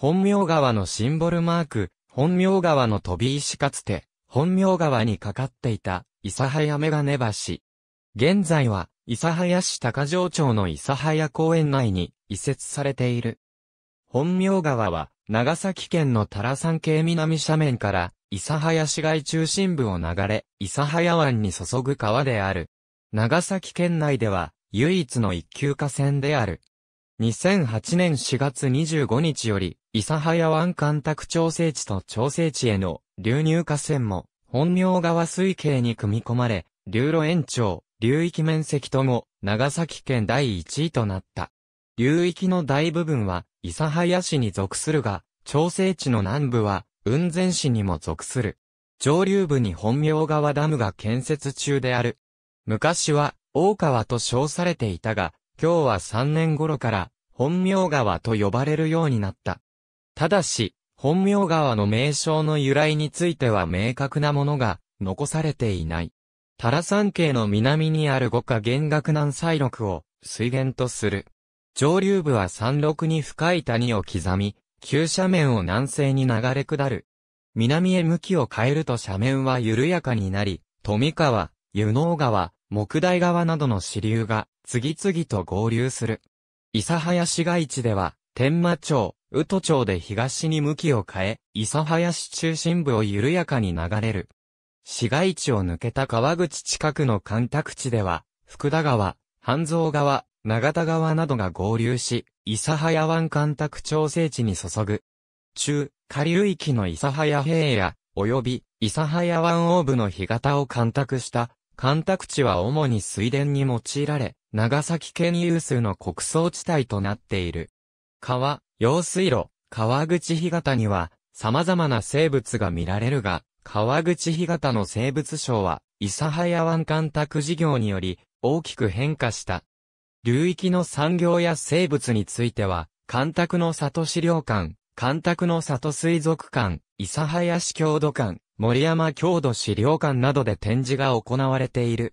本名川のシンボルマーク、本名川の飛び石かつて、本名川にかかっていた、諫早メガネ橋。現在は、諫早市高城町の諫早公園内に移設されている。本名川は、長崎県の多良山系南斜面から、諫早市街中心部を流れ、諫早湾に注ぐ川である。長崎県内では、唯一の一級河川である。2008年4月25日より、諫早湾干拓調整地と調整地への流入河川も、本名川水系に組み込まれ、流路延長、流域面積とも、長崎県第1位となった。流域の大部分は、諫早市に属するが、調整地の南部は、雲仙市にも属する。上流部に本名川ダムが建設中である。昔は、大川と称されていたが、今日は3年頃から、本名川と呼ばれるようになった。ただし、本名川の名称の由来については明確なものが残されていない。タラ山系の南にある五家弦楽南西麓を水源とする。上流部は山麓に深い谷を刻み、急斜面を南西に流れ下る。南へ向きを変えると斜面は緩やかになり、富川、湯能川、木大川などの支流が次々と合流する。諫早市街地では、天馬町、宇都町で東に向きを変え、諫早市中心部を緩やかに流れる。市街地を抜けた川口近くの干拓地では、福田川、半蔵川、長田川などが合流し、諫早湾干拓調整地に注ぐ。中、下流域の諫早平野、及び諫早湾大部の干潟を干拓した、干拓地は主に水田に用いられ、長崎県有数の穀倉地帯となっている。川、用水路、川口干潟には、様々な生物が見られるが、川口干潟の生物省は、諫早湾干拓事業により、大きく変化した。流域の産業や生物については、干拓の里資料館、干拓の里水族館、諫早市郷土館、森山郷土資料館などで展示が行われている。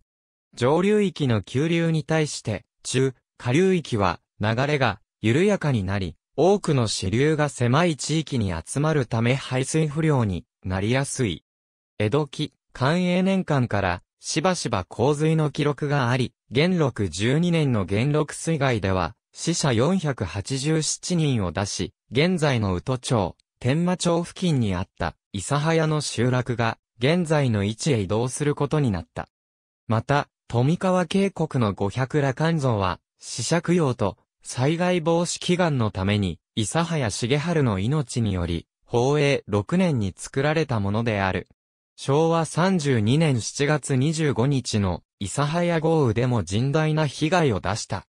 上流域の急流に対して、中、下流域は、流れが緩やかになり、多くの支流が狭い地域に集まるため排水不良になりやすい。江戸期、寛永年間からしばしば洪水の記録があり、元禄12年の元禄水害では、死者487人を出し、現在の宇都町、天馬町付近にあった諫早の集落が、現在の位置へ移動することになった。また、富川渓谷の五百羅漢像は、死者供養と災害防止祈願のために、諫早重春の命により、宝永6年に作られたものである。昭和32年7月25日の諫早豪雨でも甚大な被害を出した。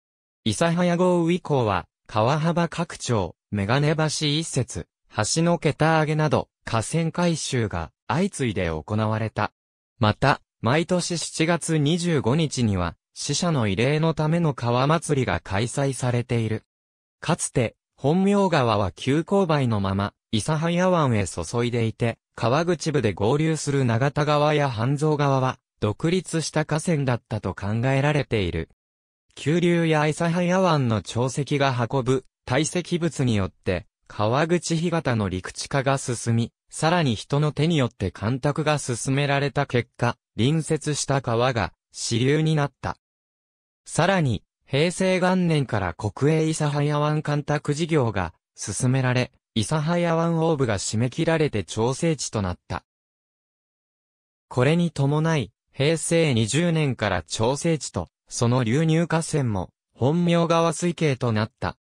諫早豪雨以降は、川幅拡張、メガネ橋一節、橋の桁上げなど、河川改修が相次いで行われた。また、毎年7月25日には、死者の慰霊のための川祭りが開催されている。かつて、本名川は急勾配のまま、諫早湾へ注いでいて、川口部で合流する長田川や半蔵川は、独立した河川だったと考えられている。急流や諫早湾の潮汐が運ぶ、堆積物によって、川口干潟の陸地化が進み、さらに人の手によって干拓が進められた結果、隣接した川が支流になった。さらに、平成元年から国営諫早湾干拓事業が進められ、諫早湾オーブが締め切られて調整地となった。これに伴い、平成20年から調整地と、その流入河川も、本名川水系となった。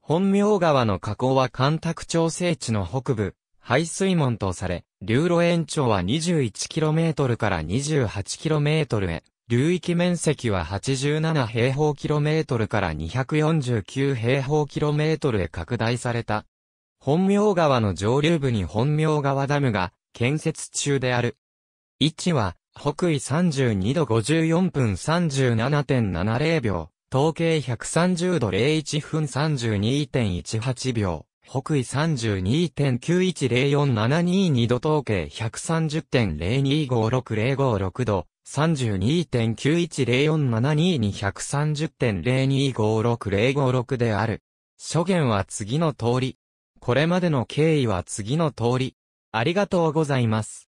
本名川の河口は干拓調整地の北部、排水門とされ、流路延長は 21km から 28km へ。流域面積は87平方キロメートルから249平方キロメートルへ拡大された。本名川の上流部に本名川ダムが建設中である。位置は北緯32度54分37.70秒、東経130度01分32.18秒、北緯32.910472度東経1 3 0 0 2 5 6 0 5 6度、32.910472に3 0 0 2 5 6 0 5 6である。諸言は次の通り。これまでの経緯は次の通り。ありがとうございます。